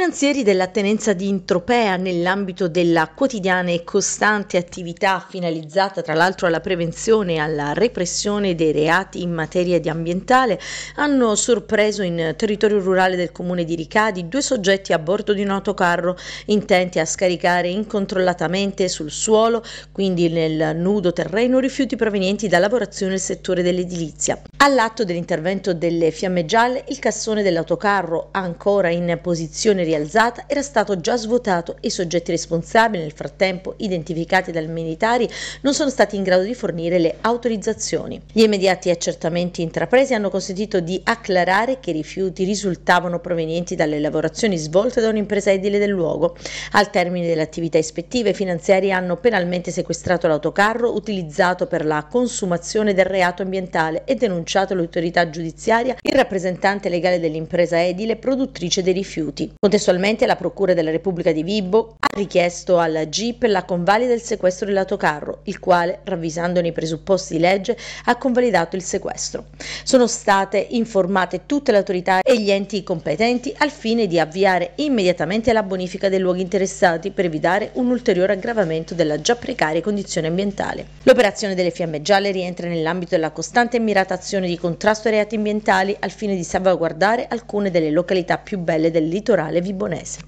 finanzieri della tenenza di Intropea nell'ambito della quotidiana e costante attività finalizzata tra l'altro alla prevenzione e alla repressione dei reati in materia di ambientale hanno sorpreso in territorio rurale del comune di Ricadi due soggetti a bordo di un autocarro intenti a scaricare incontrollatamente sul suolo, quindi nel nudo terreno, rifiuti provenienti da lavorazione nel settore dell'edilizia. All'atto dell'intervento delle fiamme gialle, il cassone dell'autocarro, ancora in posizione rialzata, era stato già svuotato e i soggetti responsabili, nel frattempo identificati dal militari, non sono stati in grado di fornire le autorizzazioni. Gli immediati accertamenti intrapresi hanno consentito di acclarare che i rifiuti risultavano provenienti dalle lavorazioni svolte da un'impresa edile del luogo. Al termine delle attività ispettive, i finanziari hanno penalmente sequestrato l'autocarro utilizzato per la consumazione del reato ambientale e denunciato denunciato all'autorità giudiziaria il rappresentante legale dell'impresa edile produttrice dei rifiuti. Contestualmente la Procura della Repubblica di Vibo ha richiesto alla GIP la convalida del sequestro dell'autocarro, il quale, ravvisandone i presupposti di legge, ha convalidato il sequestro. Sono state informate tutte le autorità e gli enti competenti al fine di avviare immediatamente la bonifica dei luoghi interessati per evitare un ulteriore aggravamento della già precaria condizione ambientale. L'operazione delle fiamme gialle rientra nell'ambito della costante e mirata azione un'azione di contrasto ai reati ambientali al fine di salvaguardare alcune delle località più belle del litorale vibonese.